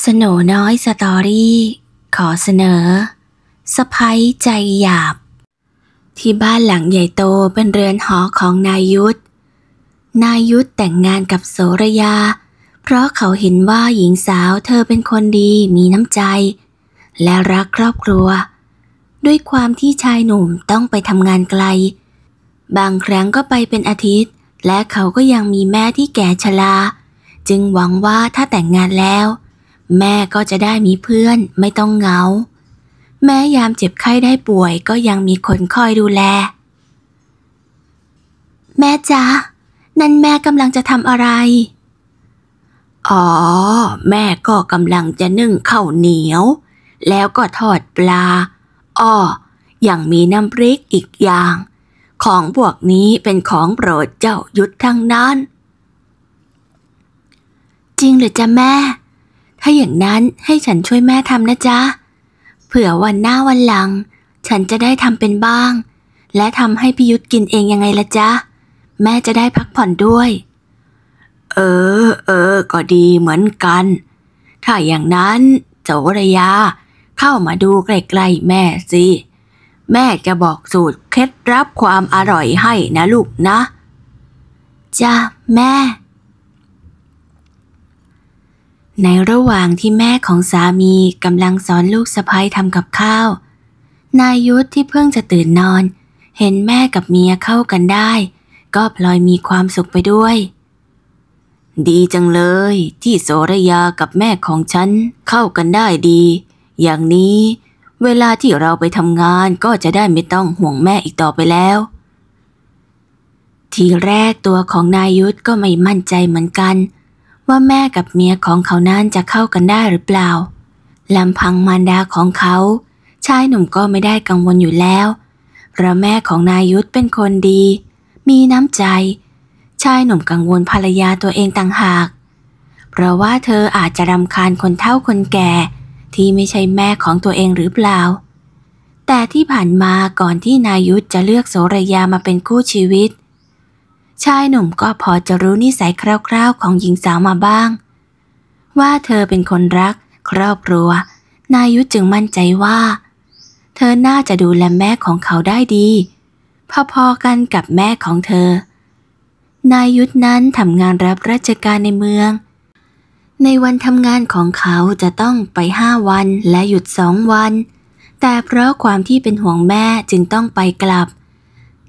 สโนน้อยสตอรี่ ขอเสนอสะพ้ยใจหยาบ ที่บ้านหลังใหญ่โตเป็นเรือนหอของนายยุทธ นายุทธแต่งงานกับโสระยา เพราะเขาเห็นว่าหญิงสาวเธอเป็นคนดีมีน้ำใจ และรักครอบครัว ด้วยความที่ชายหนุ่มต้องไปทำงานไกล บางครั้งก็ไปเป็นอาทิตย์ และเขาก็ยังมีแม่ที่แก่ชราจึงหวังว่าถ้าแต่งงานแล้วแม่ก็จะได้มีเพื่อนไม่ต้องเหงา แม้ยามเจ็บไข้ได้ป่วยก็ยังมีคนคอยดูแล แม่จ๊ะนั่นแม่กำลังจะทำอะไร อ๋อ แม่ก็กำลังจะนึ่งข้าวเหนียว แล้วก็ทอดปลาอ้อยังมีน้ำพริกอีกอย่าง ของพวกนี้เป็นของโปรดเจ้ายุทธทั้งนั้น จริงหรือจ๊ะแม่ถ้าอย่างนั้นให้ฉันช่วยแม่ทำนะจ๊ะ เผื่อวันหน้าวันหลัง ฉันจะได้ทำเป็นบ้าง และทำให้พิยุทธกินเองยังไงละจ๊ะ แม่จะได้พักผ่อนด้วย เออ เออ ก็ดีเหมือนกัน ถ้าอย่างนั้นเจรยาเข้ามาดูใกล้ๆแม่สิแม่จะบอกสูตรเคล็ดลับความอร่อยให้นะลูกนะ จ้าแม่ในระหว่างที่แม่ของสามีกำลังสอนลูกสะพ้ยทำกับข้าว นายยุทธที่เพิ่งจะตื่นนอน เห็นแม่กับเมียเข้ากันได้ ก็พลอยมีความสุขไปด้วย ดีจังเลย ที่โสรยากับแม่ของฉันเข้ากันได้ดี อย่างนี้ เวลาที่เราไปทำงานก็จะได้ไม่ต้องห่วงแม่อีกต่อไปแล้ว ทีแรกตัวของนายยุทธก็ไม่มั่นใจเหมือนกันว่าแม่กับเมียของเขานั้นจะเข้ากันได้หรือเปล่าลำพังมารดาของเขา ชายหนุ่มก็ไม่ได้กังวลอยู่แล้ว เพราะแม่ของนายยุทธเป็นคนดี มีน้ำใจ ชายหนุ่มกังวลภรรยาตัวเองต่างหาก เพราะว่าเธออาจจะรำคาญคนเฒ่าคนแก่ ที่ไม่ใช่แม่ของตัวเองหรือเปล่า แต่ที่ผ่านมาก่อนที่นายยุทธจะเลือกโสรยามาเป็นคู่ชีวิตชายหนุ่มก็พอจะรู้นิสัยคร่าวๆของหญิงสาวมาบ้าง ว่าเธอเป็นคนรักครอบครัว นายุจึงมั่นใจว่า เธอน่าจะดูแลแม่ของเขาได้ดี พอๆกันกับแม่ของเธอ นายุทธนั้นทำงานรับราชการในเมือง ในวันทำงานของเขาจะต้องไปห้าวันและหยุดสองวัน แต่เพราะความที่เป็นห่วงแม่จึงต้องไปกลับเ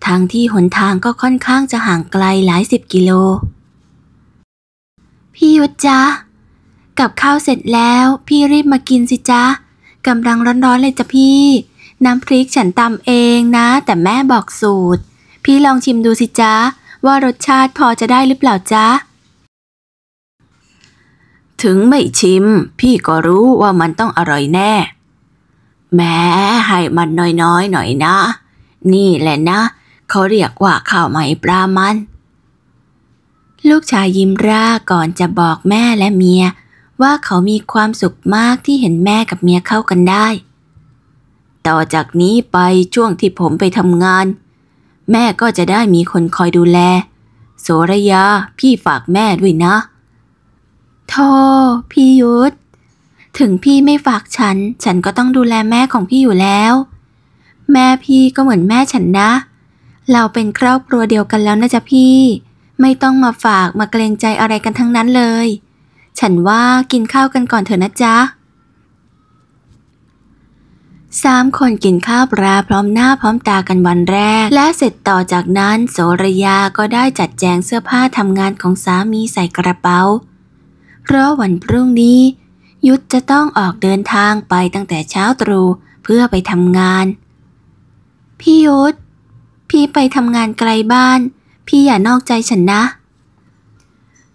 ทางที่หนทางก็ค่อนข้างจะห่างไกลหลายสิบกิโล พี่ยุทธจ้ะกับข้าวเสร็จแล้ว พี่รีบมากินสิจ้ะกำลังร้อนๆเลยจ้ะพี่ น้ำพริกฉันตำเองนะ แต่แม่บอกสูตร พี่ลองชิมดูสิจ้ะว่ารสชาติพอจะได้หรือเปล่าจ้ะถึงไม่ชิม พี่ก็รู้ว่ามันต้องอร่อยแน่ แม้ให้มันน้อยๆ หน่อยนะ นี่แหละนะเขาเรียกว่าข้าวใหม่ปลามัน ลูกชายยิ้มร่าก่อนจะบอกแม่และเมียว่าเขามีความสุขมากที่เห็นแม่กับเมียเข้ากันได้ ต่อจากนี้ไปช่วงที่ผมไปทำงาน แม่ก็จะได้มีคนคอยดูแล โสรยาพี่ฝากแม่ด้วยนะโธ่พี่ยุทธถึงพี่ไม่ฝากฉัน ฉันก็ต้องดูแลแม่ของพี่อยู่แล้ว แม่พี่ก็เหมือนแม่ฉันนะเราเป็นครอบครัวเดียวกันแล้วนะจ๊ะพี่ ไม่ต้องมาฝากมาเกรงใจอะไรกันทั้งนั้นเลย ฉันว่ากินข้าวกันก่อนเถอะนะจ๊ะสามคนกินข้าวปลาพร้อมหน้าพร้อมตากันวันแรก และเสร็จต่อจากนั้น โสระยาก็ได้จัดแจงเสื้อผ้าทำงานของสามีใส่กระเป๋า เพราะวันพรุ่งนี้ ยุทธจะต้องออกเดินทางไปตั้งแต่เช้าตรู่เพื่อไปทำงานพี่ยุทธพี่ไปทำงานไกลบ้าน พี่อย่านอกใจฉันนะ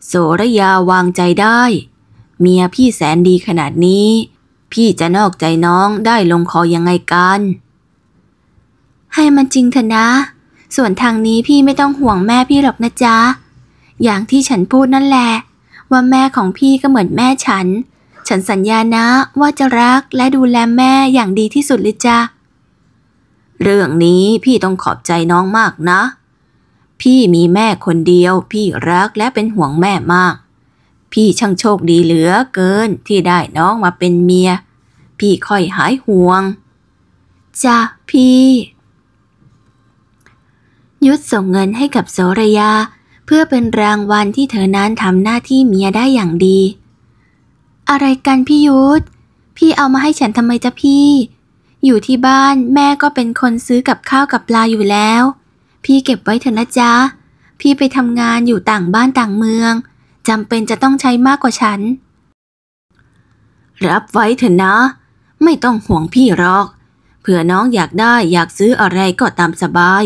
โสระยาวางใจได้ เมียพี่แสนดีขนาดนี้ พี่จะนอกใจน้องได้ลงคอยังไงกัน ให้มันจริงเถอะนะ ส่วนทางนี้พี่ไม่ต้องห่วงแม่พี่หรอกนะจ๊ะ อย่างที่ฉันพูดนั่นแหละว่าแม่ของพี่ก็เหมือนแม่ฉัน ฉันสัญญานะว่าจะรักและดูแลแม่อย่างดีที่สุดเลยจ้ะเรื่องนี้พี่ต้องขอบใจน้องมากนะ พี่มีแม่คนเดียว พี่รักและเป็นห่วงแม่มาก พี่ช่างโชคดีเหลือเกินที่ได้น้องมาเป็นเมีย พี่ค่อยหายห่วงจ้ะพี่ยุดส่งเงินให้กับโสรยาเพื่อเป็นรางวัลที่เธอนั้นทำหน้าที่เมียได้อย่างดี อะไรกันพี่ยุทธพี่เอามาให้ฉันทำไมจ๊ะพี่อยู่ที่บ้านแม่ก็เป็นคนซื้อกับข้าวกับปลาอยู่แล้ว พี่เก็บไว้เถอะนะจ๊ะพี่ไปทำงานอยู่ต่างบ้านต่างเมืองจำเป็นจะต้องใช้มากกว่าฉัน รับไว้เถอะนะ ไม่ต้องห่วงพี่หรอก เผื่อน้องอยากได้อยากซื้ออะไรก็ตามสบาย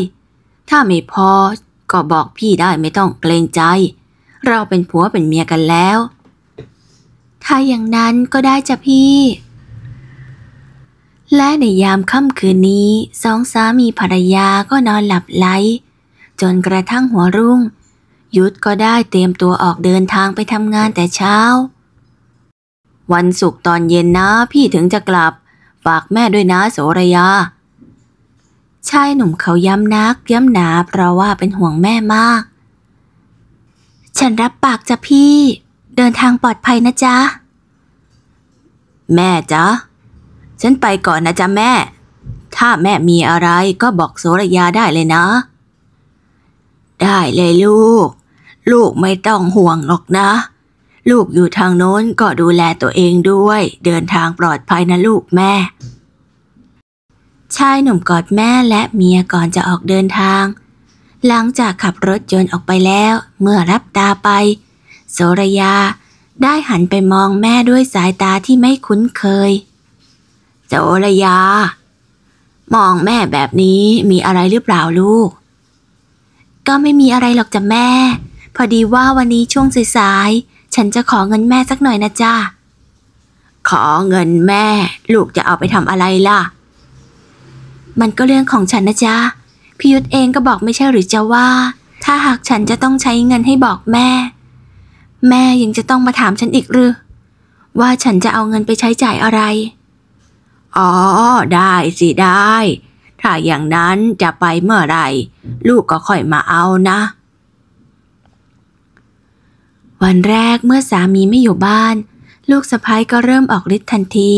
ถ้าไม่พอก็บอกพี่ได้ไม่ต้องเกรงใจ เราเป็นผัวเป็นเมียกันแล้ว ถ้าอย่างนั้นก็ได้จ้ะพี่และในยามค่ำคืนนี้สองสามีภรรยาก็นอนหลับไหล จนกระทั่งหัวรุ่ง ยุทธก็ได้เตรียมตัวออกเดินทางไปทำงานแต่เช้า วันศุกร์ตอนเย็นนะพี่ถึงจะกลับฝากแม่ด้วยนะโสระยาชายหนุ่มเขาย้ำนักย้ำหนา เพราะว่าเป็นห่วงแม่มาก ฉันรับปากจ้ะพี่ เดินทางปลอดภัยนะจ๊ะ แม่จ๊ะฉันไปก่อนนะจ๊ะแม่ ถ้าแม่มีอะไรก็บอกโสระยาได้เลยนะ ได้เลยลูก ลูกไม่ต้องห่วงหรอกนะ ลูกอยู่ทางโน้นก็ดูแลตัวเองด้วย เดินทางปลอดภัยนะลูกแม่ ชายหนุ่มกอดแม่และเมียก่อนจะออกเดินทาง หลังจากขับรถจนออกไปแล้ว เมื่อรับตาไปโสระยา ได้หันไปมองแม่ด้วยสายตาที่ไม่คุ้นเคยโจรยา มองแม่แบบนี้มีอะไรหรือเปล่าลูก ก็ไม่มีอะไรหรอกจ้ะแม่ พอดีว่าวันนี้ช่วงสายๆฉันจะขอเงินแม่สักหน่อยนะจ้าขอเงินแม่ลูกจะเอาไปทำอะไรล่ะ มันก็เรื่องของฉันนะจ๊ะพิยุทธเองก็บอกไม่ใช่หรือจะว่า ถ้าหากฉันจะต้องใช้เงินให้บอกแม่ แม่ยังจะต้องมาถามฉันอีกหรือ ว่าฉันจะเอาเงินไปใช้จ่ายอะไรอ๋อ ได้สิได้ ถ้าอย่างนั้นจะไปเมื่อไรลูกก็ค่อยมาเอานะ วันแรกเมื่อสามีไม่อยู่บ้าน ลูกสะพ้ยก็เริ่มออกฤทธิ์ทันที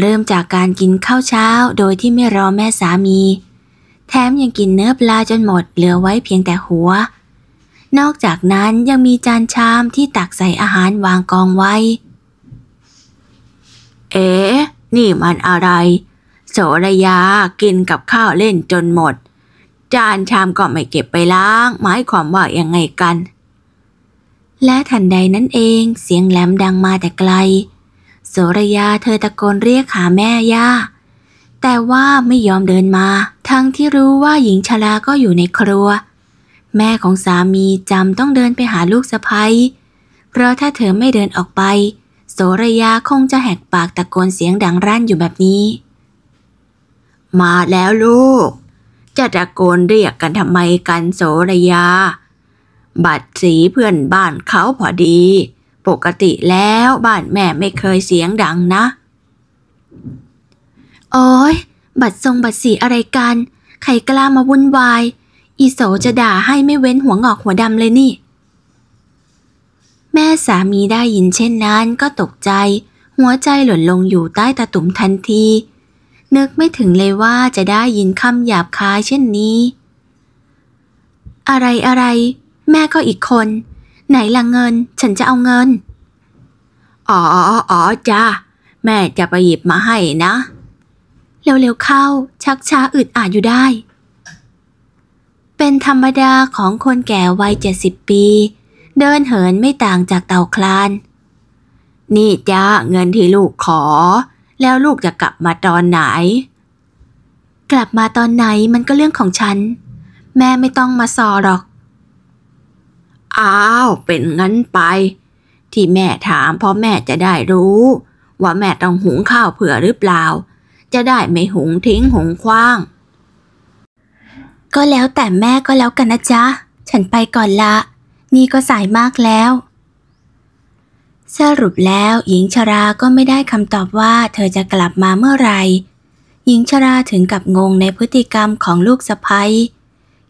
เริ่มจากการกินข้าวเช้าโดยที่ไม่รอแม่สามีแถมยังกินเนื้อปลาจนหมดเหลือไว้เพียงแต่หัว นอกจากนั้นยังมีจานชามที่ตักใส่อาหารวางกองไว้ เอ๋นี่มันอะไร โสระยากินกับข้าวเล่นจนหมด จานชามก็ไม่เก็บไปล้าง หมายความว่ายังไงกัน และทันใดนั้นเองเสียงแหลมดังมาแต่ไกลโสระยาเธอตะโกนเรียกหาแม่ย่า แต่ว่าไม่ยอมเดินมา ทั้งที่รู้ว่าหญิงชราก็อยู่ในครัว แม่ของสามีจำต้องเดินไปหาลูกสะพ้ยเพราะถ้าเธอไม่เดินออกไปโสรยาคงจะแหกปากตะโกนเสียงดังรั่นอยู่แบบนี้ มาแล้วลูก จะตะโกนเรียกกันทำไมกันโสรยา บัตรสีเพื่อนบ้านเขาพอดี ปกติแล้วบ้านแม่ไม่เคยเสียงดังนะ โอ้ยบัตรทรงบัตรสีอะไรกัน ใครกล้ามาวุ่นวาย อีโสจะด่าให้ไม่เว้นหัวงอกหัวดำเลยนี่แม่สามีได้ยินเช่นนั้นก็ตกใจ หัวใจหล่นลงอยู่ใต้ตะตุ่มทันที นึกไม่ถึงเลยว่าจะได้ยินคำหยาบคายเช่นนี้ อะไรอะไร แม่ก็อีกคน ไหนล่ะเงินฉันจะเอาเงิน อ๋ออ๋อจ้าแม่จะไปหยิบมาให้นะ เร็ว ๆ เข้าชักช้าอึดอาดอยู่ได้ เป็นธรรมดาของคนแก่วัยเจ็ดสิบปีเดินเหินไม่ต่างจากเต่าคลาน นี่จ้าเงินที่ลูกขอ แล้วลูกจะกลับมาตอนไหน กลับมาตอนไหนมันก็เรื่องของฉัน แม่ไม่ต้องมาซอหรอก อ้าวเป็นงั้นไป ที่แม่ถามเพราะแม่จะได้รู้ว่าแม่ต้องหุงข้าวเผื่อหรือเปล่า จะได้ไม่หุงทิ้งหุงคว้าง ก็แล้วแต่แม่ก็แล้วกันนะจ๊ะฉันไปก่อนละนี่ก็สายมากแล้ว สรุปแล้วหญิงชราก็ไม่ได้คำตอบว่า เธอจะกลับมาเมื่อไหร่หญิงชราถึงกับงงในพฤติกรรมของลูกสะพ้ย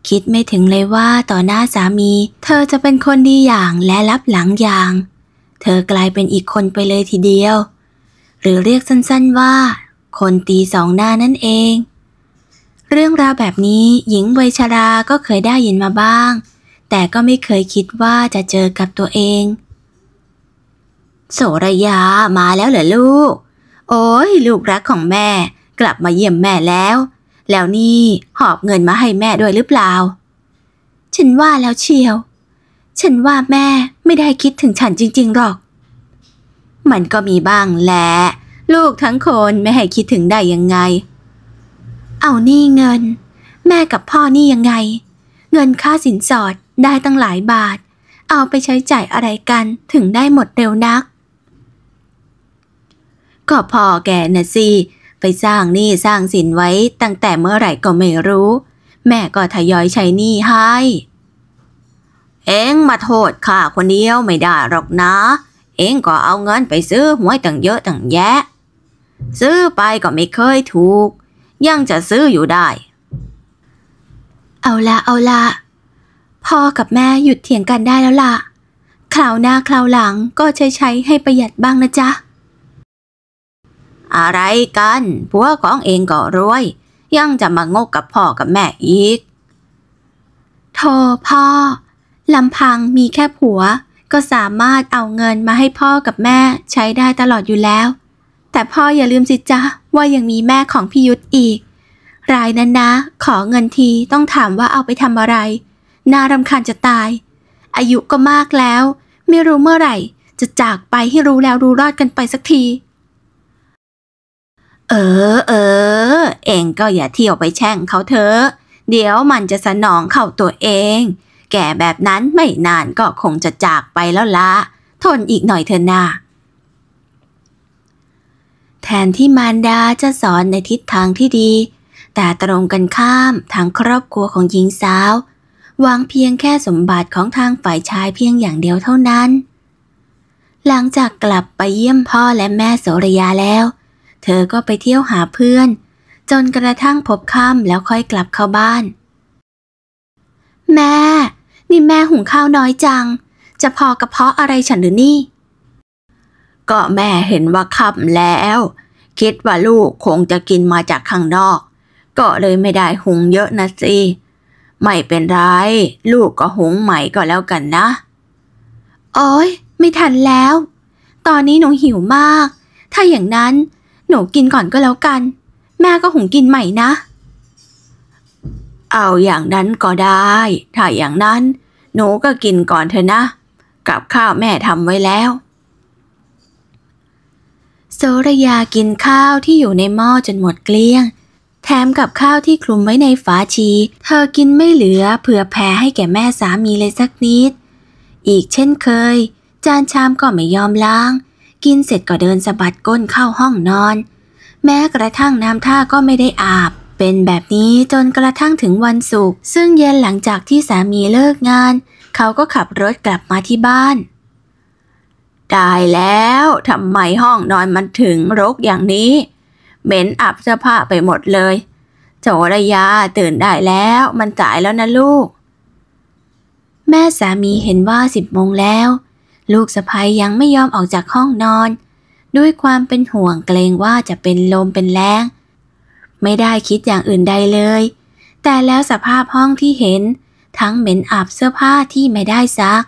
คิดไม่ถึงเลยว่าต่อหน้าสามี เธอจะเป็นคนดีอย่างและรับหลังอย่าง เธอกลายเป็นอีกคนไปเลยทีเดียว หรือเรียกสั้นๆว่า คนตีสองหน้านั่นเอง เรื่องราวแบบนี้หญิงวัยชราก็เคยได้ยินมาบ้างแต่ก็ไม่เคยคิดว่าจะเจอกับตัวเองโสระยา มาแล้วเหรอลูก โอ้ยลูกรักของแม่ กลับมาเยี่ยมแม่แล้ว แล้วนี่หอบเงินมาให้แม่ด้วยหรือเปล่า ฉันว่าแล้วเชียว ฉันว่าแม่ไม่ได้คิดถึงฉันจริง ๆ หรอก มันก็มีบ้างแหละ ลูกทั้งคนไม่ให้คิดถึงได้ยังไง เอานี่เงิน แม่กับพ่อนี่ยังไง เงินค่าสินสอดได้ตั้งหลายบาท เอาไปใช้จ่ายอะไรกันถึงได้หมดเร็วนัก ก็พอแกนะสิไปสร้างหนี้สร้างสินไว้ตั้งแต่เมื่อไหร่ก็ไม่รู้ แม่ก็ทยอยใช้หนี้ให้ เอ็งมาโทษข้าคนเดียวไม่ได้หรอกนะ เอ็งก็เอาเงินไปซื้อหวยตั้งเยอะตั้งแยะ ซื้อไปก็ไม่เคยถูก ยังจะซื้ออยู่ได้ เอาละเอาละพ่อกับแม่หยุดเถียงกันได้แล้วล่ะ คราวหน้าคราวหลังก็ใช้ใช้ให้ประหยัดบ้างนะจ๊ะ อะไรกันผัวของเองก็รวยยังจะมางกกับพ่อกับแม่อีก โทพ่อลำพังมีแค่ผัว ก็สามารถเอาเงินมาให้พ่อกับแม่ ใช้ได้ตลอดอยู่แล้ว แต่พ่ออย่าลืมสิจ๊ะ ว่ายังมีแม่ของพี่ยุทธอีก รายนั้นนะ ขอเงินทีต้องถามว่าเอาไปทำอะไรน่ารำคาญจะตาย อายุก็มากแล้ว ไม่รู้เมื่อไหร่ จะจากไปให้รู้แล้วรู้รอดกันไปสักที เออ เออ เองก็อย่าเที่ยวไปแช่งเขาเถอะ เดี๋ยวมันจะสนองเข้าตัวเอง แก่แบบนั้น ไม่นานก็คงจะจากไปแล้วละ ทนอีกหน่อยเถอะนา แทนที่มารดาจะสอนในทิศทางที่ดี แต่ตรงกันข้ามทางครอบครัวของหญิงสาวหวังเพียงแค่สมบัติของทางฝ่ายชายเพียงอย่างเดียวเท่านั้น หลังจากกลับไปเยี่ยมพ่อและแม่โสระยาแล้ว เธอก็ไปเที่ยวหาเพื่อน จนกระทั่งพบค่ำแล้วค่อยกลับเข้าบ้าน แม่ นี่แม่หุงข้าวน้อยจัง จะพอกระเพาะอะไรฉันหรือนี่ก็แม่เห็นว่าค่ำแล้ว คิดว่าลูกคงจะกินมาจากข้างนอก ก็เลยไม่ได้หุงเยอะนะสิไม่เป็นไรลูกก็หุงใหม่ก็แล้วกันนะโอ้ยไม่ทันแล้ว ตอนนี้หนูหิวมาก ถ้าอย่างนั้นหนูกินก่อนก็แล้วกัน แม่ก็หุงกินใหม่นะ เอาอย่างนั้นก็ได้ถ้าอย่างนั้น หนูก็กินก่อนเถอะนะ กับข้าวแม่ทำไว้แล้วโซรยากินข้าวที่อยู่ในหม้อจนหมดเกลี้ยงแถมกับข้าวที่คลุมไว้ในฝาชี เธอกินไม่เหลือเผื่อแผ่ให้แก่แม่สามีเลยสักนิด อีกเช่นเคยจานชามก็ไม่ยอมล้าง กินเสร็จก็เดินสะบัดก้นเข้าห้องนอน แม้กระทั่งน้ำท่าก็ไม่ได้อาบ เป็นแบบนี้จนกระทั่งถึงวันศุกร์ซึ่งเย็นหลังจากที่สามีเลิกงาน เขาก็ขับรถกลับมาที่บ้าน ตายแล้วทำไมห้องนอนมันถึงรกอย่างนี้เหม็นอับเสื้อผ้าไปหมดเลย โจระยาตื่นได้แล้วมันจ่ายแล้วนะลูก แม่สามีเห็นว่าสิบโมงแล้ว ลูกสะพ้ยยังไม่ยอมออกจากห้องนอน ด้วยความเป็นห่วงเกรงว่าจะเป็นลมเป็นแรง ไม่ได้คิดอย่างอื่นใดเลย แต่แล้วสภาพห้องที่เห็น ทั้งเหม็นอับเสื้อผ้าที่ไม่ได้ซัก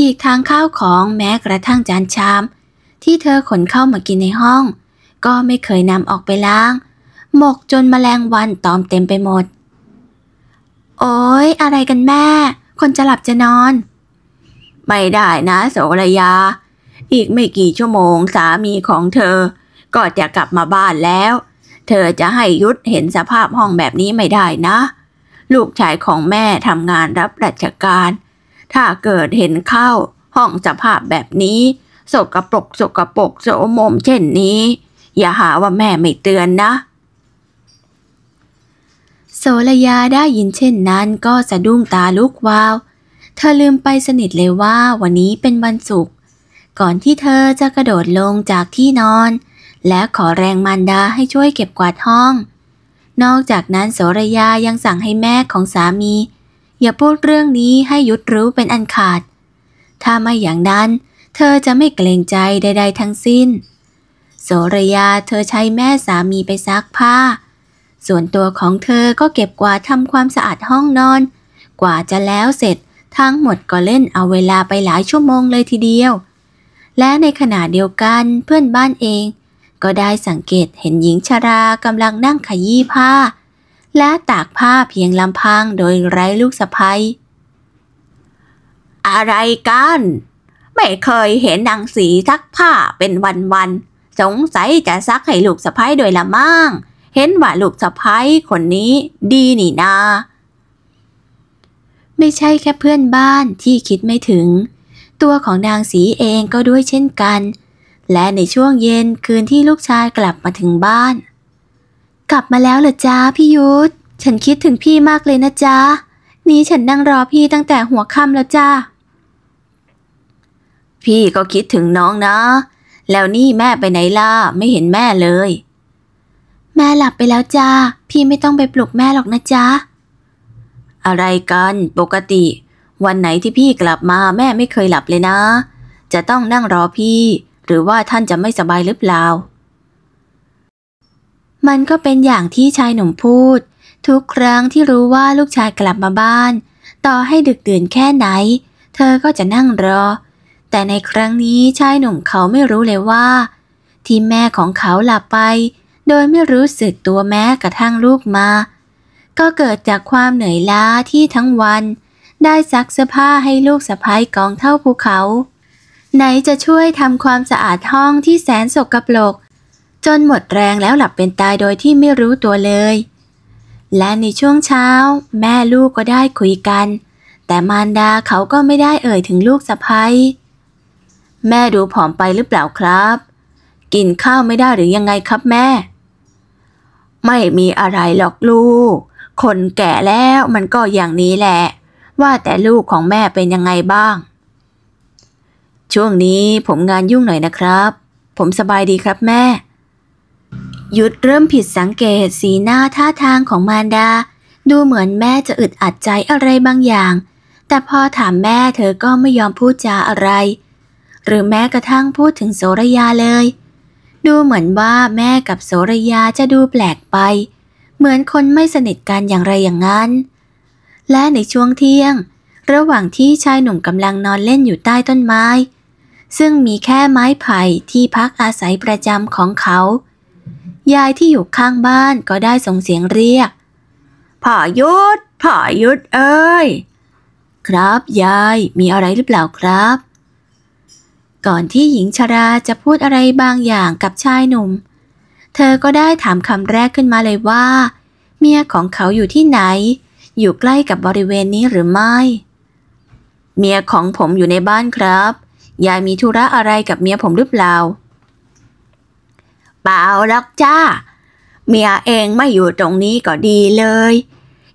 อีกทางข้าวของแม้กระทั่งจานชาม ที่เธอขนเข้ามากินในห้องก็ไม่เคยนำออกไปล้าง หมกจนมแมลงวันตอมเต็มไปหมด โอ้ยอะไรกันแม่ คนจะหลับจะนอน ไม่ได้นะโสระยา อีกไม่กี่ชั่วโมงสามีของเธอ ก็จะกลับมาบ้านแล้ว เธอจะให้ยุดเห็นสภาพห้องแบบนี้ไม่ได้นะ ลูกชายของแม่ทำงานรับราชการ ถ้าเกิดเห็นเข้าห้องสภาพแบบนี้ สกรปรกสกรปรกโสมมเช่นนี้อย่าหาว่าแม่ไม่เตือนนะ โสรยาได้ยินเช่นนั้นก็สะดุ้งตาลุก วาว เธอลืมไปสนิทเลยว่าวันนี้เป็นวันศุกร์ ก่อนที่เธอจะกระโดดลงจากที่นอน และขอแรงมันดาให้ช่วยเก็บกวาดห้อง นอกจากนั้นโสรยายังสั่งให้แม่ของสามี อย่าพูดเรื่องนี้ให้ยุดรู้เป็นอันขาด ถ้าไม่อย่างนั้น เธอจะไม่เกรงใจใดๆทั้งสิ้นโสระยาเธอใช้แม่สามีไปซักผ้า ส่วนตัวของเธอก็เก็บกวาดทำความสะอาดห้องนอน กว่าจะแล้วเสร็จทั้งหมดก็เล่นเอาเวลาไปหลายชั่วโมงเลยทีเดียว และในขณะเดียวกันเพื่อนบ้านเอง ก็ได้สังเกตเห็นหญิงชรากำลังนั่งขยี้ผ้า และตากผ้าเพียงลำพังโดยไร้ลูกสะพ้ยอะไรกัน ไม่เคยเห็นนางสีซักผ้าเป็นวันสงสัยจะซักให้ลูกสะพ้ยโดยละมั่งเห็นว่าลูกสะพ้ยคนนี้ ดีนี่นา ไม่ใช่แค่เพื่อนบ้านที่คิดไม่ถึง ตัวของนางสีเองก็ด้วยเช่นกัน และในช่วงเย็นคืนที่ลูกชายกลับมาถึงบ้าน กลับมาแล้วเหรอจ้าพี่ยุทธฉันคิดถึงพี่มากเลยนะจ๊ะนี่ฉันนั่งรอพี่ตั้งแต่หัวค่ำแล้วจ้า พี่ก็คิดถึงน้องนะแล้วนี่แม่ไปไหนล่ะไม่เห็นแม่เลย แม่หลับไปแล้วจ้าพี่ไม่ต้องไปปลุกแม่หรอกนะจ๊ะอะไรกัน ปกติ วันไหนที่พี่กลับมาแม่ไม่เคยหลับเลยนะ จะต้องนั่งรอพี่ หรือว่าท่านจะไม่สบายหรือเปล่ามันก็เป็นอย่างที่ชายหนุ่มพูด ทุกครั้งที่รู้ว่าลูกชายกลับมาบ้าน ต่อให้ดึกดื่นแค่ไหน เธอก็จะนั่งรอแต่ในครั้งนี้ชายหนุ่มเขาไม่รู้เลยว่า ที่แม่ของเขาหลับไป โดยไม่รู้สึกตัวแม้กระทั่งลูกมา ก็เกิดจากความเหนื่อยล้าที่ทั้งวัน ได้ซักเสื้อผ้าให้ลูกสะพ้ายกองเท่าภูเขา ไหนจะช่วยทำความสะอาดห้องที่แสนสกปรกจนหมดแรงแล้วหลับเป็นตายโดยที่ไม่รู้ตัวเลย และในช่วงเช้าแม่ลูกก็ได้คุยกัน แต่มารดาเขาก็ไม่ได้เอ่ยถึงลูกสะพ้ายแม่ดูผอมไปหรือเปล่าครับ กินข้าวไม่ได้หรือยังไงครับแม่ ไม่มีอะไรหรอกลูก คนแก่แล้วมันก็อย่างนี้แหละ ว่าแต่ลูกของแม่เป็นยังไงบ้าง ช่วงนี้ผมงานยุ่งหน่อยนะครับ ผมสบายดีครับแม่ ยุดเริ่มผิดสังเกต สีหน้าท่าทางของมารดา ดูเหมือนแม่จะอึดอัดใจอะไรบางอย่าง แต่พอถามแม่เธอก็ไม่ยอมพูดจาอะไรหรือแม้กระทั่งพูดถึงโสรยาเลย ดูเหมือนว่าแม่กับโสรยาจะดูแปลกไป เหมือนคนไม่สนิทกันอย่างไรอย่างนั้น และในช่วงเที่ยง ระหว่างที่ชายหนุ่มกำลังนอนเล่นอยู่ใต้ต้นไม้ ซึ่งมีแค่ไม้ไผ่ที่พักอาศัยประจำของเขา ยายที่อยู่ข้างบ้านก็ได้ส่งเสียงเรียกพ่อยุดพ่อยุดเอ้ยครับยาย มีอะไรหรือเปล่าครับก่อนที่หญิงชราจะพูดอะไรบางอย่างกับชายหนุ่ม เธอก็ได้ถามคำแรกขึ้นมาเลยว่า เมียของเขาอยู่ที่ไหน อยู่ใกล้กับบริเวณนี้หรือไม่ เมียของผมอยู่ในบ้านครับ ยายมีธุระอะไรกับเมียผมหรือเปล่าเปล่าหรอกจ้า เมียเองไม่อยู่ตรงนี้ ก็ดีเลย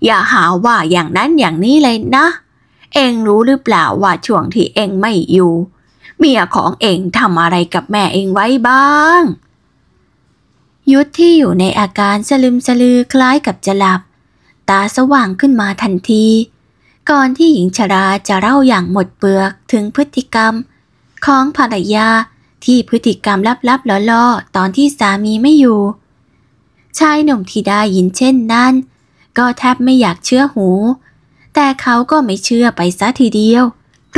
อย่าหาว่าอย่างนั้นอย่างนี้เลยนะ เองรู้หรือเปล่าว่าช่วงที่เองไม่อยู่เมียของเองทำอะไรกับแม่เองไว้บ้าง ยุทธที่อยู่ในอาการสลึมสลือคล้ายกับจะหลับ ตาสว่างขึ้นมาทันที ก่อนที่หญิงชราจะเล่าอย่างหมดเปลือกถึงพฤติกรรม ของภรรยา ที่พฤติกรรมลับๆล่อๆตอนที่สามีไม่อยู่ ชายหนุ่มที่ได้ยินเช่นนั้นก็แทบไม่อยากเชื่อหู แต่เขาก็ไม่เชื่อไปซะทีเดียว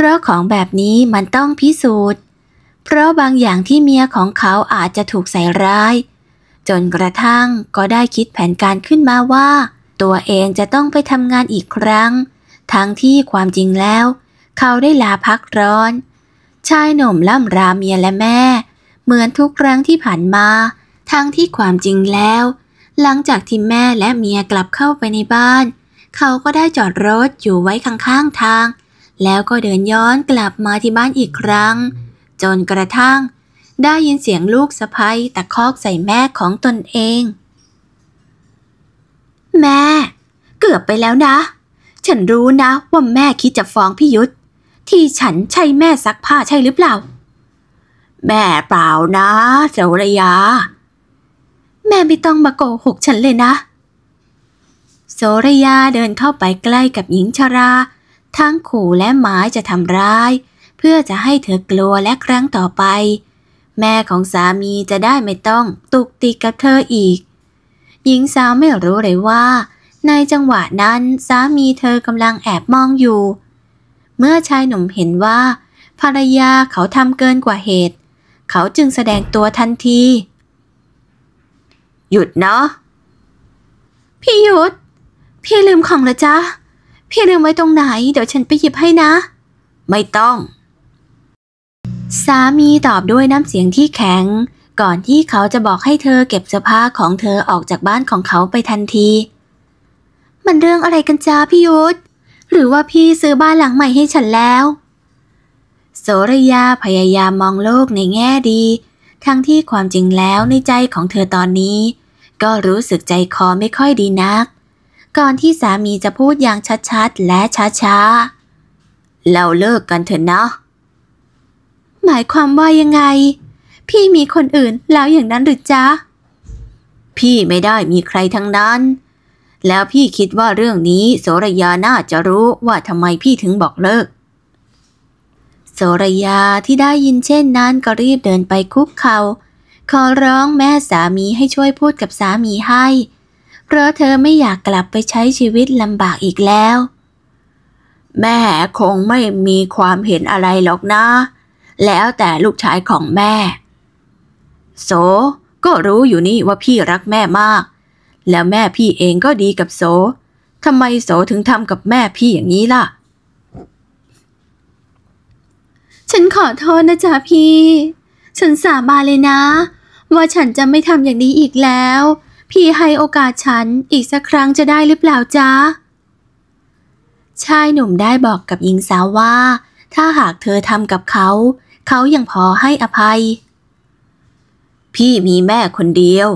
เพราะของแบบนี้มันต้องพิสูจน์ เพราะบางอย่างที่เมียของเขาอาจจะถูกใส่ร้าย จนกระทั่งก็ได้คิดแผนการขึ้นมาว่า ตัวเองจะต้องไปทำงานอีกครั้ง ทั้งที่ความจริงแล้ว เขาได้ลาพักร้อน ชายหนุ่มล่ำราเมียและแม่ เหมือนทุกครั้งที่ผ่านมา ทั้งที่ความจริงแล้ว หลังจากที่แม่และเมียกลับเข้าไปในบ้าน เขาก็ได้จอดรถอยู่ไว้ข้างๆทางางแล้วก็เดินย้อนกลับมาที่บ้านอีกครั้ง จนกระทั่ง ได้ยินเสียงลูกสะพ้ยตะคอกใส่แม่ของตนเอง แม่เกือบไปแล้วนะ ฉันรู้นะว่าแม่คิดจะฟ้องพี่ยุทธที่ฉันใช่แม่ซักผ้าใช่หรือเปล่า แม่เปล่านะเสรยา แม่ไม่ต้องมาโกหกฉันเลยนะโสรยาเดินเข้าไปใกล้กับหญิงชราทั้งขู่และหมายจะทำร้าย เพื่อจะให้เธอกลัวและครั้งต่อไป แม่ของสามีจะได้ไม่ต้อง ตุกติกกับเธออีก หญิงสาวไม่รู้เลยว่า ในจังหวะนั้นสามีเธอกำลังแอบมองอยู่ เมื่อชายหนุ่มเห็นว่า ภรรยาเขาทำเกินกว่าเหตุ เขาจึงแสดงตัวทันที หยุดเนาะพี่หยุด พี่ลืมของแล้วจ้ะพี่ลืมไว้ตรงไหนเดี๋ยวฉันไปหยิบให้นะ ไม่ต้อง สามีตอบด้วยน้ำเสียงที่แข็ง ก่อนที่เขาจะบอกให้เธอเก็บเสื้อผ้าของเธอออกจากบ้านของเขาไปทันที มันเรื่องอะไรกันจ้าพี่ยุทธหรือว่าพี่ซื้อบ้านหลังใหม่ให้ฉันแล้วโสระยาพยายามมองโลกในแง่ดี ทั้งที่ความจริงแล้วในใจของเธอตอนนี้ ก็รู้สึกใจคอไม่ค่อยดีนักก่อนที่สามีจะพูดอย่างชัดๆ และช้าๆเราเลิกกันเถอะนะ หมายความว่ายังไง พี่มีคนอื่นแล้วอย่างนั้นหรือจ๊ะ พี่ไม่ได้มีใครทั้งนั้น แล้วพี่คิดว่าเรื่องนี้โสรยาน่าจะรู้ว่าทำไมพี่ถึงบอกเลิกโสรยาที่ได้ยินเช่นนั้นก็รีบเดินไปคุกเขา่าขอร้องแม่สามีให้ช่วยพูดกับสามีให้พราะเธอไม่อยากกลับไปใช้ชีวิตลำบากอีกแล้ว แม่คงไม่มีความเห็นอะไรหรอกนะ แล้วแต่ลูกชายของแม่โสก็รู้อยู่นี่ว่าพี่รักแม่มาก แล้วแม่พี่เองก็ดีกับโสทำไมโสถึงทำกับแม่พี่อย่างนี้ล่ะ ฉันขอโทษนะจ๊ะพี่ ฉันสาบานเลยนะ ว่าฉันจะไม่ทำอย่างนี้อีกแล้วพี่ให้โอกาสฉันอีกสักครั้งจะได้หรือเปล่าจ๊ะชายหนุ่มได้บอกกับหญิงสาวว่า ถ้าหากเธอทำกับเขา เขายังพอให้อภัย พี่มีแม่คนเดียว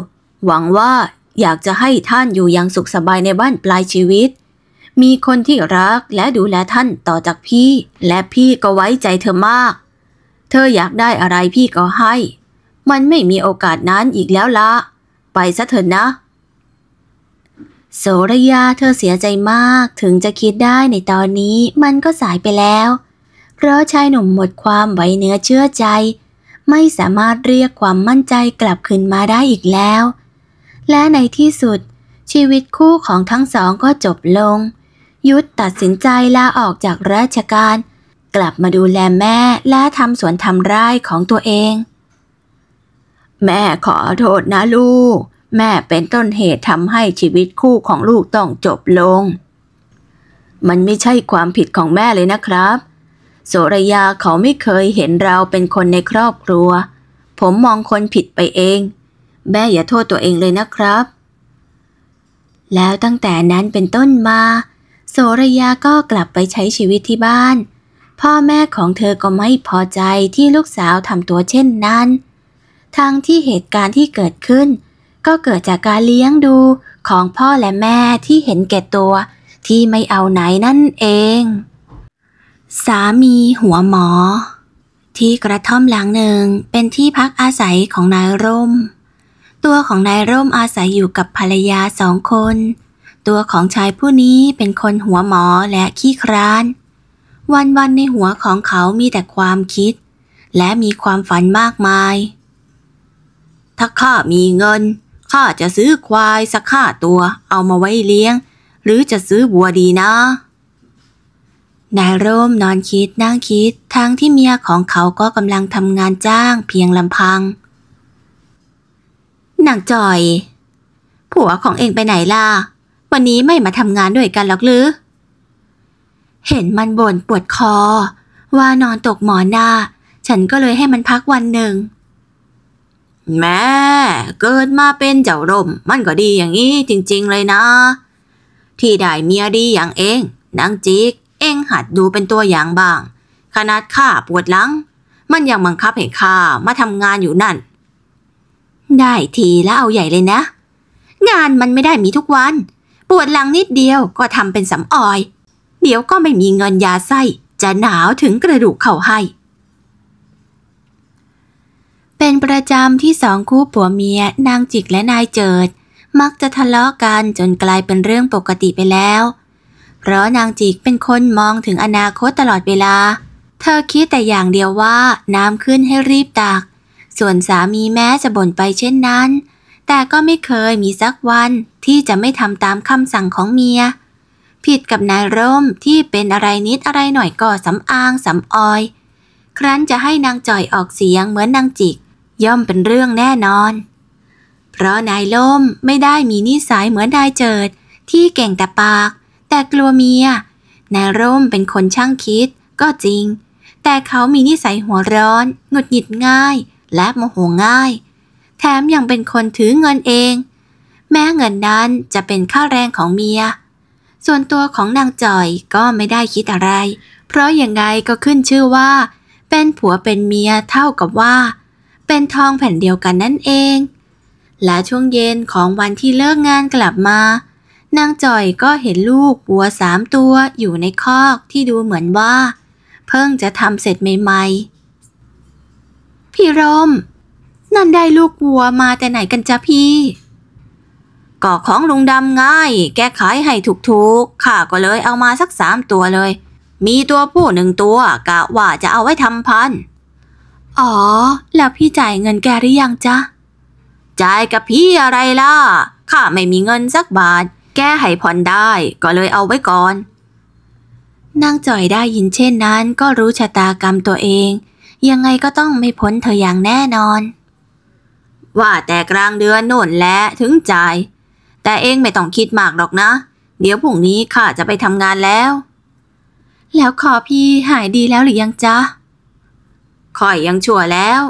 หวังว่าอยากจะให้ท่านอยู่อย่างสุขสบายในบ้านปลายชีวิต มีคนที่รักและดูแลท่านต่อจากพี่ และพี่ก็ไว้ใจเธอมาก เธออยากได้อะไรพี่ก็ให้ มันไม่มีโอกาสนั้นอีกแล้วละไปซะเถินนะโสระยาเธอเสียใจมากถึงจะคิดได้ในตอนนี้มันก็สายไปแล้ว เพราะชายหนุ่มหมดความไว้เนื้อเชื่อใจ ไม่สามารถเรียกความมั่นใจกลับคืนมาได้อีกแล้ว และในที่สุดชีวิตคู่ของทั้งสองก็จบลง ยุทธตัดสินใจลาออกจากราชการ กลับมาดูแลแม่และทำสวนทำไร่ของตัวเองแม่ขอโทษนะลูก แม่เป็นต้นเหตุทำให้ชีวิตคู่ของลูกต้องจบลง มันไม่ใช่ความผิดของแม่เลยนะครับโสรยาเขาไม่เคยเห็นเราเป็นคนในครอบครัว ผมมองคนผิดไปเอง แม่อย่าโทษตัวเองเลยนะครับ แล้วตั้งแต่นั้นเป็นต้นมาโสรยาก็กลับไปใช้ชีวิตที่บ้าน พ่อแม่ของเธอก็ไม่พอใจที่ลูกสาวทำตัวเช่นนั้นทั้งที่เหตุการณ์ที่เกิดขึ้น ก็เกิดจากการเลี้ยงดูของพ่อและแม่ที่เห็นแก่ตัวที่ไม่เอาไหนนั่นเอง สามีหัวหมอ ที่กระท่อมหลังหนึ่งเป็นที่พักอาศัยของนายร่ม ตัวของนายร่มอาศัยอยู่กับภรรยาสองคน ตัวของชายผู้นี้เป็นคนหัวหมอและขี้คร้าน วันวันในหัวของเขามีแต่ความคิด และมีความฝันมากมายถ้าข้ามีเงินข้าจะซื้อควาย สักข้าตัวเอามาไว้เลี้ยง หรือจะซื้อบัวดีนะนายร่มนอนคิดนั่งคิด ทั้งที่เมียของเขาก็กำลังทำงานจ้างเพียงลำพังนางจอย ผัวของเองไปไหนล่ะวันนี้ไม่มาทำงานด้วยกันหรอกหรือ เห็นมันบ่นปวดคอว่านอนตกหมอนหน้า ฉันก็เลยให้มันพักวันหนึ่งแม่เกิดมาเป็นเจ้าร่ม มันก็ดีอย่างนี้จริง ๆเลยนะ ที่ได้เมียดีอย่างเองนางจิกเองหัดดูเป็นตัวอย่างบ้างขนาดข้าปวดหลัง มันยังบังคับให้ข้ามาทำงานอยู่นั่น ได้ทีแล้วเอาใหญ่เลยนะ งานมันไม่ได้มีทุกวัน ปวดหลังนิดเดียวก็ทำเป็นสำออย เดี๋ยวก็ไม่มีเงินยาไส้ จะหนาวถึงกระดูกเข่าให้เป็นประจำที่สองคู่ ผัวเมีย นางจิกและนายเจิด มักจะทะเลาะกัน จนกลายเป็นเรื่องปกติไปแล้ว เพราะนางจิกเป็นคนมองถึงอนาคตตลอดเวลา เธอคิดแต่อย่างเดียวว่า น้ำขึ้นให้รีบตัก ส่วนสามีแม้จะบ่นไปเช่นนั้น แต่ก็ไม่เคยมีสักวันที่จะไม่ทำตามคำสั่งของเมีย ผิดกับนายร่มที่เป็นอะไรนิดอะไรหน่อยก็สำอางสำออย ครั้นจะให้นางจ่อยออกเสียงเหมือนนางจิกย่อมเป็นเรื่องแน่นอน เพราะนายล่มไม่ได้มีนิสัยเหมือนนายเจิด ที่เก่งแต่ปาก แต่กลัวเมีย นายร่มเป็นคนช่างคิดก็จริง แต่เขามีนิสัยหัวร้อน หงุดหงิดง่าย และโมโหง่าย แถมยังเป็นคนถือเงินเอง แม้เงินนั้นจะเป็นค่าแรงของเมีย ส่วนตัวของนางจ่อยก็ไม่ได้คิดอะไร เพราะอย่างไงก็ขึ้นชื่อว่า เป็นผัวเป็นเมียเท่ากับว่าเป็นทองแผ่นเดียวกันนั่นเอง และช่วงเย็นของวันที่เลิกงานกลับมา นางจอยก็เห็นลูกวัวสามตัวอยู่ในคอกที่ดูเหมือนว่า เพิ่งจะทำเสร็จใหม่ๆ พี่รมนั่นได้ลูกวัวมาแต่ไหนกันจ๊ะพี่ก็ของลุงดำง่าย แก้ไขให้ถูกๆข้าก็เลยเอามาสักสามตัวเลย มีตัวผู้หนึ่งตัวกะว่าจะเอาไว้ทำพันธุ์อ๋อแล้วพี่จ่ายเงินแกหรือยังจ๊ะจ่ายกับพี่อะไรล่ะข้าไม่มีเงินสักบาท แกให้ผ่อนได้ก็เลยเอาไว้ก่อนนางจ่อยได้ยินเช่นนั้น ก็รู้ชะตากรรมตัวเอง ยังไงก็ต้องไม่พ้นเธออย่างแน่นอน ว่าแต่กลางเดือนโน่นและถึงจ่าย แต่เองไม่ต้องคิดมากหรอกนะ เดี๋ยวพรุ่งนี้ข้าจะไปทำงานแล้ว แล้วขอพี่หายดีแล้วหรือยังจ๊ะค่อยยังชั่วแล้ว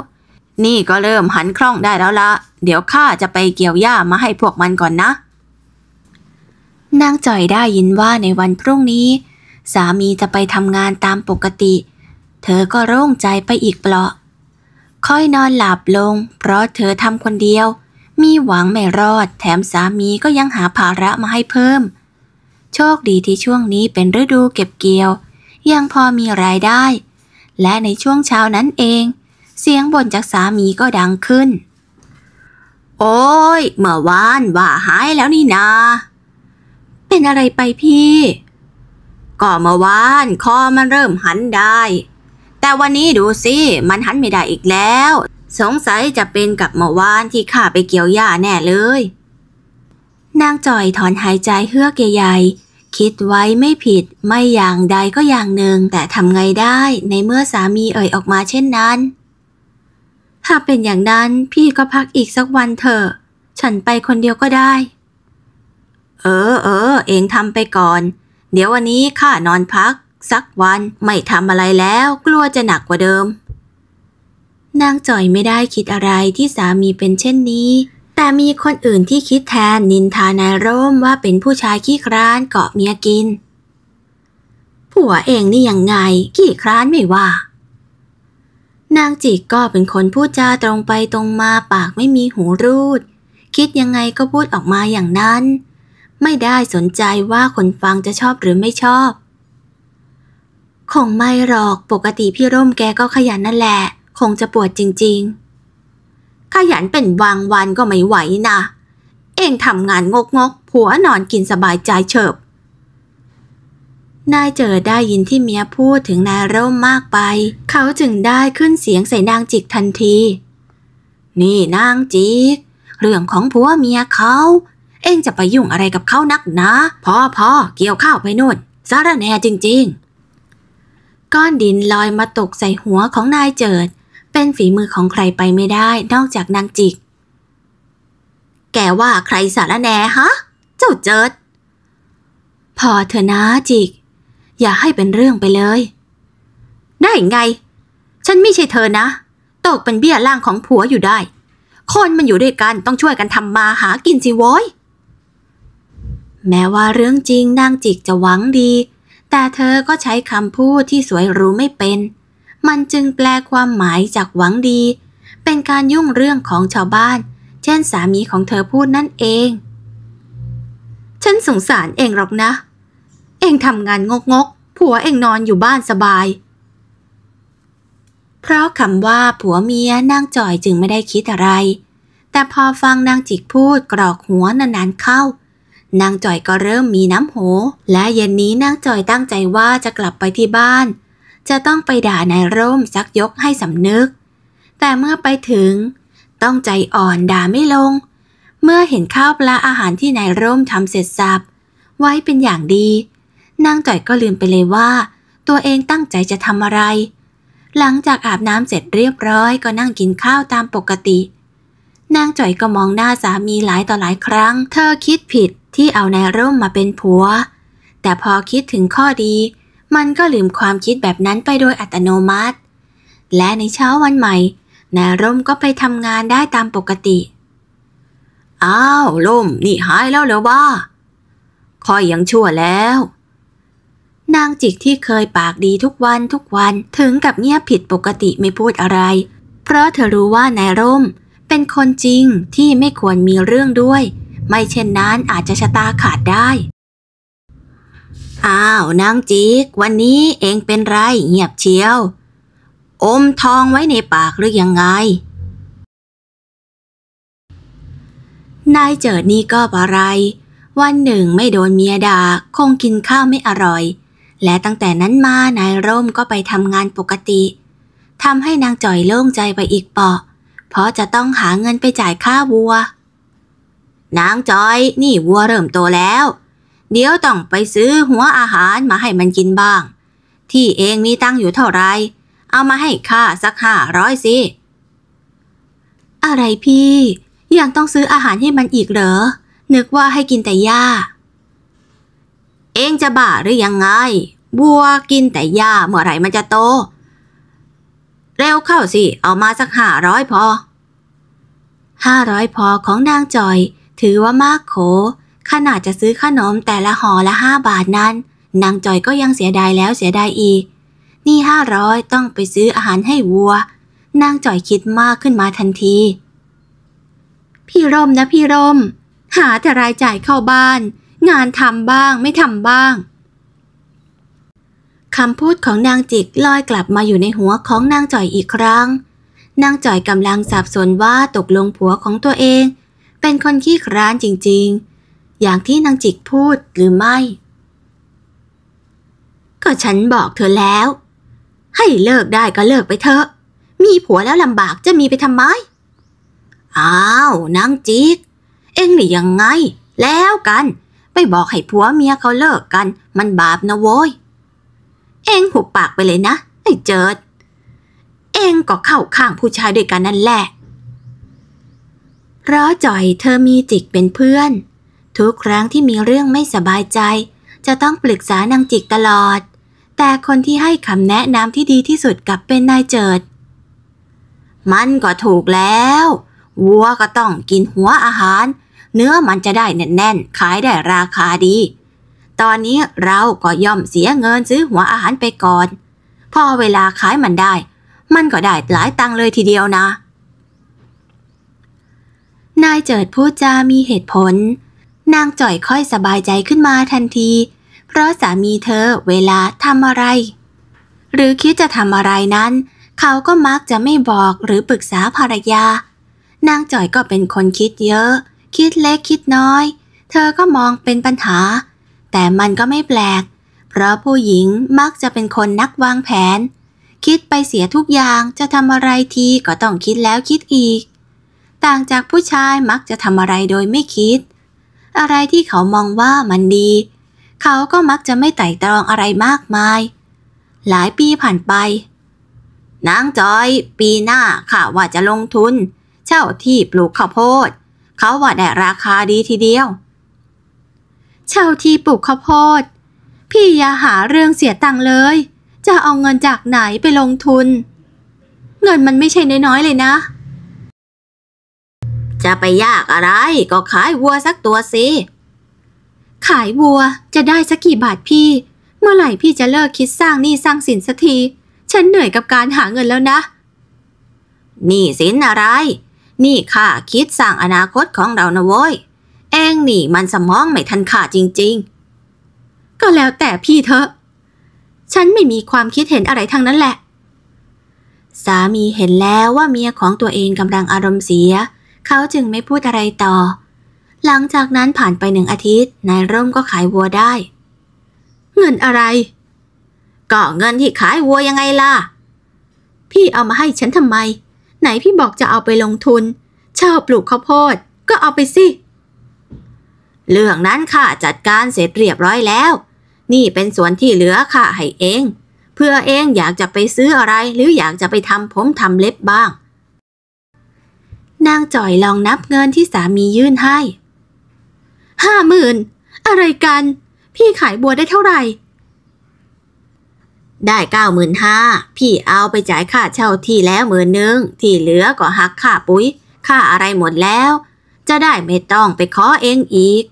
นี่ก็เริ่มหันคล่องได้แล้วละ เดี๋ยวข้าจะไปเกี่ยวหญ้ามาให้พวกมันก่อนนะ นางจ่อยได้ยินว่าในวันพรุ่งนี้ สามีจะไปทำงานตามปกติ เธอก็โล่งใจไปอีกเปลาะค่อยนอนหลับลง เพราะเธอทำคนเดียว มีหวังไม่รอด แถมสามีก็ยังหาภาระมาให้เพิ่ม โชคดีที่ช่วงนี้เป็นฤดูเก็บเกี่ยว ยังพอมีรายได้และในช่วงเช้านั้นเอง เสียงบ่นจากสามีก็ดังขึ้น โอ้ยเมื่อวานว่าหายแล้วนี่นา เป็นอะไรไปพี่ ก็เมื่อวานคอมันเริ่มหันได้ แต่วันนี้ดูสิมันหันไม่ได้อีกแล้ว สงสัยจะเป็นกับเมื่อวานที่ข้าไปเกี่ยวหญ้าแน่เลย นางจอยถอนหายใจเฮือกใหญ่คิดไว้ ไม่ผิด ไม่อย่างใดก็อย่างหนึ่ง แต่ทำไงได้ในเมื่อสามีเอ่ยออกมาเช่นนั้น ถ้าเป็นอย่างนั้นพี่ก็พักอีกสักวันเถอะ ฉันไปคนเดียวก็ได้เออเออ เองทำไปก่อน เดี๋ยววันนี้ข้านอนพัก สักวัน ไม่ทำอะไรแล้วกลัวจะหนักกว่าเดิมนางจ่อยไม่ได้คิดอะไรที่สามีเป็นเช่นนี้แต่มีคนอื่นที่คิดแทนนินทานายร่มว่าเป็นผู้ชายขี้คร้านเกาะเมียกิน ผัวเองนี่ยังไงขี้คร้านไม่ว่า นางจิกก็เป็นคนพูดจาตรงไปตรงมาปากไม่มีหูรูด คิดยังไงก็พูดออกมาอย่างนั้น ไม่ได้สนใจว่าคนฟังจะชอบหรือไม่ชอบ คงไม่หรอกปกติพี่ร่มแกก็ขยันนั่นแหละ คงจะปวดจริง ๆขยันเป็นวางวันก็ไม่ไหวนะ เองทำงานงกงกผัวนอนกินสบายใจเฉบนายเจอได้ยินที่เมียพูดถึงนายร่มมากไป เขาจึงได้ขึ้นเสียงใส่นางจิกทันที นี่นางจิกเรื่องของผัวเมียเขา เองจะไปยุ่งอะไรกับเขานักนะพ่อพ่อเกี่ยวข้าวไปนู่นสารแน่จริง ๆ ก้อนดินลอยมาตกใส่หัวของนายเจิดเป็นฝีมือของใครไปไม่ได้นอกจากนางจิก แกว่าใครสารแนฮะ เจ้าเจิดพอเถอะนะจิก อย่าให้เป็นเรื่องไปเลย ได้ไง ฉันไม่ใช่เธอนะ ตกเป็นเบี้ยล่างของผัวอยู่ได้ คนมันอยู่ด้วยกันต้องช่วยกันทำมาหากินสิโว้ยแม้ว่าเรื่องจริงนางจิกจะหวังดี แต่เธอก็ใช้คำพูดที่สวยรู้ไม่เป็นมันจึงแปลความหมายจากหวังดี เป็นการยุ่งเรื่องของชาวบ้านเช่นสามีของเธอพูดนั่นเองฉันสงสารเองหรอกนะ เองทำงานงกงกผัวเองนอนอยู่บ้านสบาย เพราะคำว่าผัวเมียนางจอยจึงไม่ได้คิดอะไร แต่พอฟังนางจิกพูดกรอกหัวนานๆเข้า นางจอยก็เริ่มมีน้ำโหและเย็นนี้นางจอยตั้งใจว่าจะกลับไปที่บ้านจะต้องไปด่านายร่มซักยกให้สำนึก แต่เมื่อไปถึง ต้องใจอ่อนด่าไม่ลง เมื่อเห็นข้าวปลาอาหารที่นายร่มทำเสร็จสับ ไว้เป็นอย่างดี นางจ่อยก็ลืมไปเลยว่า ตัวเองตั้งใจจะทำอะไร หลังจากอาบน้ำเสร็จเรียบร้อยก็นั่งกินข้าวตามปกติ นางจ่อยก็มองหน้าสามีหลายต่อหลายครั้ง เธอคิดผิดที่เอานายร่มมาเป็นผัว แต่พอคิดถึงข้อดีมันก็ลืมความคิดแบบนั้นไปโดยอัตโนมัติ และในเช้าวันใหม่ นายร่มก็ไปทำงานได้ตามปกติ อ้าว ร่มนี่หายแล้วเหรอว่าคอยยังชั่วแล้ว นางจิกที่เคยปากดีทุกวันทุกวันถึงกับเงียบผิดปกติไม่พูดอะไร เพราะเธอรู้ว่า นายร่มเป็นคนจริงที่ไม่ควรมีเรื่องด้วย ไม่เช่นนั้นอาจจะชะตาขาดได้อ้าวนางจิกวันนี้เองเป็นไร เงียบเชียว อมทองไว้ในปากหรือยังไง นายเจิดนี่ก็อะไร วันหนึ่งไม่โดนเมียด่าคงกินข้าวไม่อร่อย และตั้งแต่นั้นมานายร่มก็ไปทำงานปกติทำให้นางจ่อยโล่งใจไปอีกเปาะ เพราะจะต้องหาเงินไปจ่ายค่าวัว นางจอยนี่วัวเริ่มโตแล้วเดี๋ยวต้องไปซื้อหัวอาหารมาให้มันกินบ้าง ที่เองมีตังอยู่เท่าไร เอามาให้ข้าสักห้าร้อยสิ อะไรพี่ ยังต้องซื้ออาหารให้มันอีกเหรอ นึกว่าให้กินแต่หญ้า เองจะบ้าหรือยังไงบัวกินแต่หญ้าเมื่อไหร่มันจะโต เร็วเข้าสิ เอามาสักห้าร้อยพอ ห้าร้อยพอของนางจอยถือว่ามากโขขนาดจะซื้อขนมแต่ละห่อละห้าบาทนั้น นางจอยก็ยังเสียดายแล้วเสียดายอีก นี่ห้าร้อยต้องไปซื้ออาหารให้วัว นางจอยคิดมากขึ้นมาทันที พี่ร่มนะพี่ร่มหาแต่รายจ่ายเข้าบ้าน งานทำบ้างไม่ทำบ้าง คำพูดของนางจิกลอยกลับมาอยู่ในหัวของนางจ่อยอีกครั้ง นางจ่อยกำลังสับสนว่าตกลงผัวของตัวเอง เป็นคนขี้คร้านจริง ๆอย่างที่นางจิกพูดหรือไม่ ก็ฉันบอกเธอแล้ว ให้เลิกได้ก็เลิกไปเถอะ มีผัวแล้วลำบากจะมีไปทำไม อ้าว นางจิก เอ็งนี่ยังไง แล้วกัน ไปบอกให้ผัวเมียเขาเลิกกัน มันบาปนะโว้ย เอ็งหุบปากไปเลยนะ ไอ้เจิด เอ็งก็เข้าข้างผู้ชายด้วยกันนั่นแหละเพราะจ่อยเธอมีจิกเป็นเพื่อนทุกครั้งที่มีเรื่องไม่สบายใจ จะต้องปรึกษานางจิกตลอด แต่คนที่ให้คำแนะนำที่ดีที่สุดกับเป็นนายเจิด มันก็ถูกแล้ววัวก็ต้องกินหัวอาหาร เนื้อมันจะได้แน่นๆขายได้ราคาดี ตอนนี้เราก็ย่อมเสียเงินซื้อหัวอาหารไปก่อน พอเวลาขายมันได้ มันก็ได้หลายตังเลยทีเดียวนะ นายเจิดพูดจามีเหตุผลนางจ่อยค่อยสบายใจขึ้นมาทันที เพราะสามีเธอเวลาทำอะไร หรือคิดจะทำอะไรนั้น เขาก็มักจะไม่บอกหรือปรึกษาภรรยา นางจ่อยก็เป็นคนคิดเยอะ คิดเล็กคิดน้อย เธอก็มองเป็นปัญหา แต่มันก็ไม่แปลก เพราะผู้หญิงมักจะเป็นคนนักวางแผน คิดไปเสียทุกอย่าง จะทำอะไรทีก็ต้องคิดแล้วคิดอีก ต่างจากผู้ชายมักจะทำอะไรโดยไม่คิดอะไรที่เขามองว่ามันดี เขาก็มักจะไม่ไต่ตรองอะไรมากมาย หลายปีผ่านไป นางจอย ปีหน้าข้าว่าจะลงทุน เช่าที่ปลูกข้าวโพด เขาว่าได้ราคาดีทีเดียวเช่าที่ปลูกข้าวโพดพี่อย่าหาเรื่องเสียตังค์เลย จะเอาเงินจากไหนไปลงทุน เงินมันไม่ใช่น้อยๆเลยนะเจะไปยากอะไรก็ขายวัวสักตัวสิ ขายวัวจะได้สักกี่บาทพี่ เมื่อไหร่พี่จะเลิกคิดสร้างหนี้สร้างสินสักที ฉันเหนื่อยกับการหาเงินแล้วนะ หนี้สินอะไร นี่ค่ะคิดสร้างอนาคตของเรานะโว้ยแองนี่มันสมองไม่ทันขาดจริงๆ ก็แล้วแต่พี่เถอะ ฉันไม่มีความคิดเห็นอะไรทางนั้นแหละ สามีเห็นแล้วว่าเมียของตัวเองกำลังอารมณ์เสียเขาจึงไม่พูดอะไรต่อ หลังจากนั้นผ่านไปหนึ่งอาทิตย์นายร่มก็ขายวัวได้ เงินอะไร ก็เงินที่ขายวัวยังไงล่ะ พี่เอามาให้ฉันทำไม ไหนพี่บอกจะเอาไปลงทุนเช่าปลูกข้าวโพด ก็เอาไปสิ เรื่องนั้นค่ะจัดการเสร็จเรียบร้อยแล้ว นี่เป็นส่วนที่เหลือค่ะ ให้เอง เพื่อเองอยากจะไปซื้ออะไรหรืออยากจะไปทำผมทำเล็บบ้างนางจ่อยลองนับเงินที่สามียื่นให้ ห้าหมื่น อะไรกัน พี่ขายบัวได้เท่าไหร่ ได้เก้าหมื่นห้า พี่เอาไปจ่ายค่าเช่าที่แล้วหมื่นหนึ่งที่เหลือก็หักค่าปุ๋ย ค่าอะไรหมดแล้ว จะได้ไม่ต้องไปขอเองอีก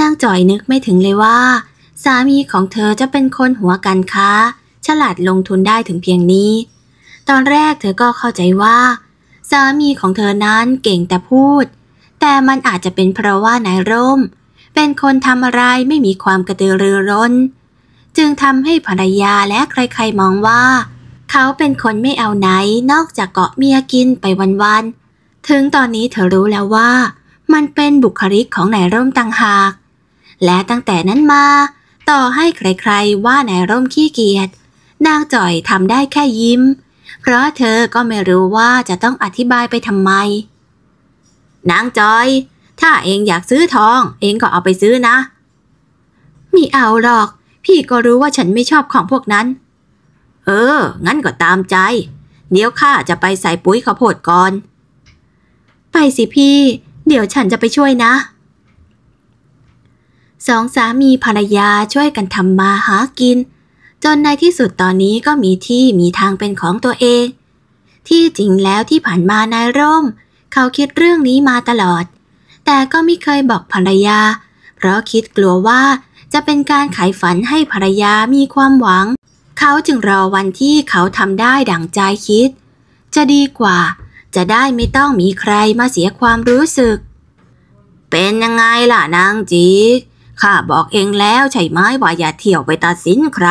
นางจ่อยนึกไม่ถึงเลยว่าสามีของเธอจะเป็นคนหัวกันค้า ฉลาดลงทุนได้ถึงเพียงนี้ ตอนแรกเธอก็เข้าใจว่าสามีของเธอนั้นเก่งแต่พูด แต่มันอาจจะเป็นเพราะว่านายร่ม เป็นคนทำอะไรไม่มีความกระตือรือร้น จึงทำให้ภรรยาและใครๆมองว่า เขาเป็นคนไม่เอาไหนนอกจากเกาะเมียกินไปวันๆ ถึงตอนนี้เธอรู้แล้วว่า มันเป็นบุคลิกของนายร่มต่างหาก และตั้งแต่นั้นมา ต่อให้ใครๆว่านายร่มขี้เกียจ นางจ่อยทำได้แค่ยิ้มเพราะเธอก็ไม่รู้ว่าจะต้องอธิบายไปทำไม นางจอย ถ้าเองอยากซื้อทอง เองก็เอาไปซื้อนะมีเอาหรอก พี่ก็รู้ว่าฉันไม่ชอบของพวกนั้น เออ งั้นก็ตามใจ เดี๋ยวข้าจะไปใส่ปุ๋ยข้าวโพดก่อน ไปสิพี่ เดี๋ยวฉันจะไปช่วยนะ สองสามีภรรยาช่วยกันทำมาหากินนในที่สุดตอนนี้ก็มีที่มีทางเป็นของตัวเองที่จริงแล้วที่ผ่านมานายร่ม เขาคิดเรื่องนี้มาตลอด แต่ก็ไม่เคยบอกภรรยา เพราะคิดกลัวว่าจะเป็นการขายฝันให้ภรรยามีความหวัง เขาจึงรอวันที่เขาทำได้ดั่งใจคิด จะดีกว่า จะได้ไม่ต้องมีใครมาเสียความรู้สึก เป็นยังไงล่ะนางจิกข้าบอกเองแล้วใช่ไหมว่าอย่าเที่ยวไปตัดสินใคร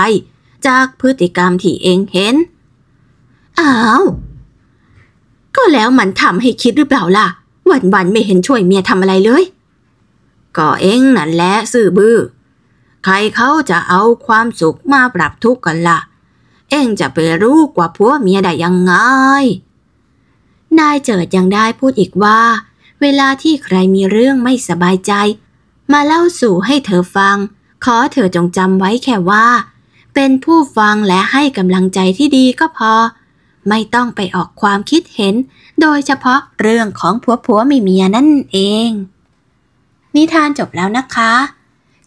จากพฤติกรรมที่เองเห็น อ้าว ก็แล้วมันทำให้คิดหรือเปล่าล่ะ วันวันไม่เห็นช่วยเมียทำอะไรเลย ก็เองนั่นแหละสื่อบือ้อ ใครเขาจะเอาความสุขมาปรับทุกข์กันละ่ะ เองจะไปรู้กว่าผัวเมียได้ยังไง นายเจิดยังได้พูดอีกว่า เวลาที่ใครมีเรื่องไม่สบายใจ มาเล่าสู่ให้เธอฟัง ขอเธอจงจำไว้แค่ว่าเป็นผู้ฟังและให้กำลังใจที่ดีก็พอ ไม่ต้องไปออกความคิดเห็น โดยเฉพาะเรื่องของผัวผัวมีเมียนั่นเอง นิทานจบแล้วนะคะ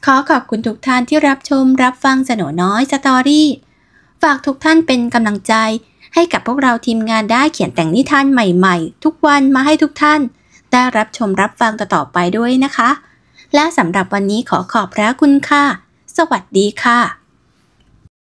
ขอขอบคุณทุกท่านที่รับชมรับฟังสนน้อยสตอรี่ ฝากทุกท่านเป็นกำลังใจให้กับพวกเราทีมงานได้เขียนแต่งนิทานใหม่ๆ ทุกวันมาให้ทุกท่าน ได้รับชมรับฟังต่อๆไปด้วยนะคะ และสำหรับวันนี้ขอขอบพระคุณค่ะ สวัสดีค่ะ